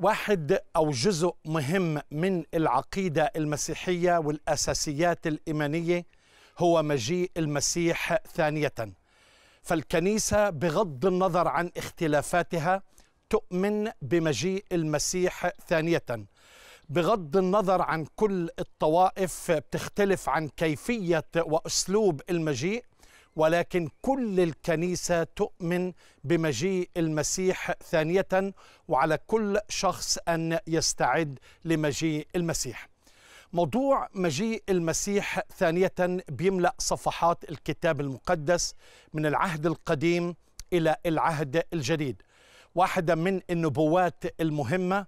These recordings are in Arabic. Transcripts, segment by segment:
واحد او جزء مهم من العقيده المسيحيه والاساسيات الايمانيه هو مجيء المسيح ثانيه فالكنيسه بغض النظر عن اختلافاتها تؤمن بمجيء المسيح ثانيه بغض النظر عن كل الطوائف بتختلف عن كيفيه واسلوب المجيء ولكن كل الكنيسة تؤمن بمجيء المسيح ثانية وعلى كل شخص أن يستعد لمجيء المسيح موضوع مجيء المسيح ثانية بيملأ صفحات الكتاب المقدس من العهد القديم إلى العهد الجديد واحدة من النبوات المهمة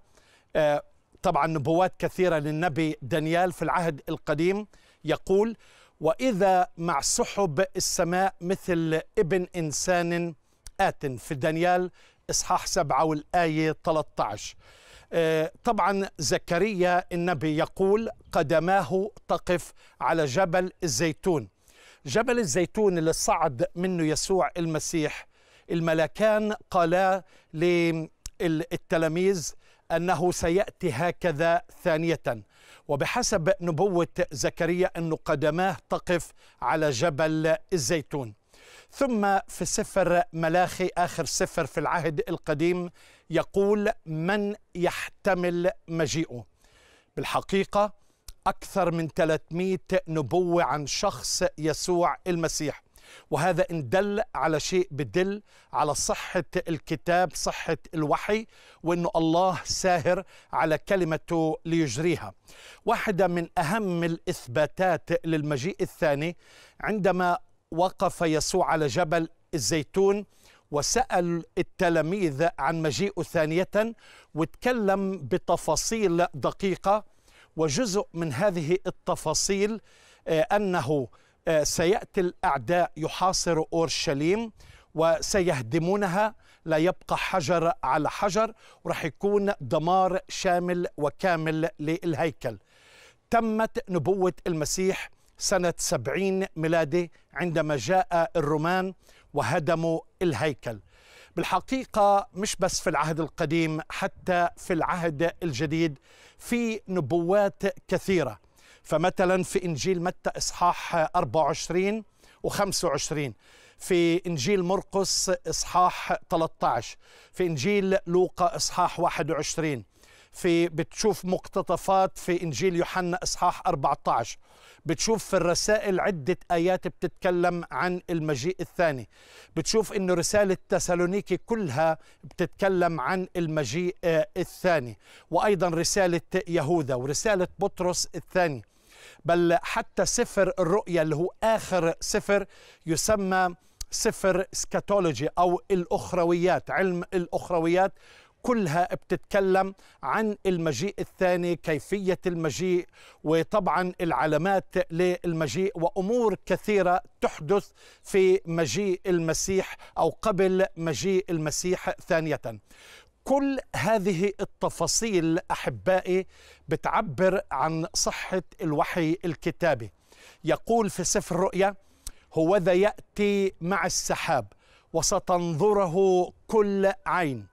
آه، طبعا نبوات كثيرة للنبي دانيال في العهد القديم يقول وإذا مع سحب السماء مثل ابن إنسان آت في دانيال إصحاح 7 والآية 13 آه، طبعا زكريا النبي يقول قدماه تقف على جبل الزيتون جبل الزيتون اللي صعد منه يسوع المسيح الملكان قالا للتلاميذ أنه سيأتي هكذا ثانية وبحسب نبوة زكريا أن قدماه تقف على جبل الزيتون ثم في سفر ملاخي آخر سفر في العهد القديم يقول من يحتمل مجيئه بالحقيقة أكثر من 300 نبوة عن شخص يسوع المسيح وهذا إن دل على شيء بدل على صحة الكتاب صحة الوحي وأنه الله ساهر على كلمته ليجريها واحدة من أهم الإثباتات للمجيء الثاني عندما وقف يسوع على جبل الزيتون وسأل التلاميذ عن مجيئه ثانية وتكلم بتفاصيل دقيقة وجزء من هذه التفاصيل آه، أنه آه، سيأتي الأعداء يحاصر أورشليم وسيهدمونها لا يبقى حجر على حجر ورح يكون دمار شامل وكامل للهيكل تمت نبوة المسيح سنة سبعين ميلادي عندما جاء الرومان وهدموا الهيكل بالحقيقة مش بس في العهد القديم حتى في العهد الجديد في نبوات كثيرة فمثلا في إنجيل متى إصحاح 24 و25 في إنجيل مرقس إصحاح 13 في إنجيل لوقا إصحاح 21 في بتشوف مقتطفات في إنجيل يوحنا إصحاح 14 بتشوف في الرسائل عدة آيات بتتكلم عن المجيء الثاني بتشوف أن رسالة تسالونيكي كلها بتتكلم عن المجيء الثاني وأيضا رسالة يهوذا ورسالة بطرس الثاني بل حتى سفر الرؤيا اللي هو آخر سفر يسمى سفر سكاتولوجي أو الأخرويات علم الأخرويات كلها بتتكلم عن المجيء الثاني كيفية المجيء وطبعا العلامات للمجيء وأمور كثيرة تحدث في مجيء المسيح أو قبل مجيء المسيح ثانية كل هذه التفاصيل احبائي بتعبر عن صحه الوحي الكتابي يقول في سفر الرؤيا هوذا ياتي مع السحاب وستنظره كل عين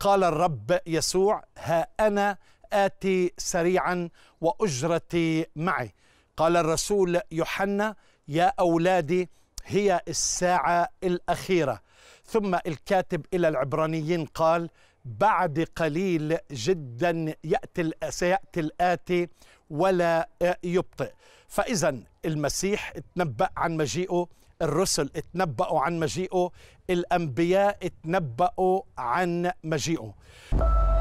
قال الرب يسوع ها انا اتي سريعا واجرتي معي قال الرسول يوحنا يا اولادي هي الساعه الاخيره ثم الكاتب الى العبرانيين قال بعد قليل جدا ياتي سياتي الاتي ولا يبطئ فاذا المسيح تنبأ عن مجيئه الرسل تنبأوا عن مجيئه الانبياء تنبأوا عن مجيئه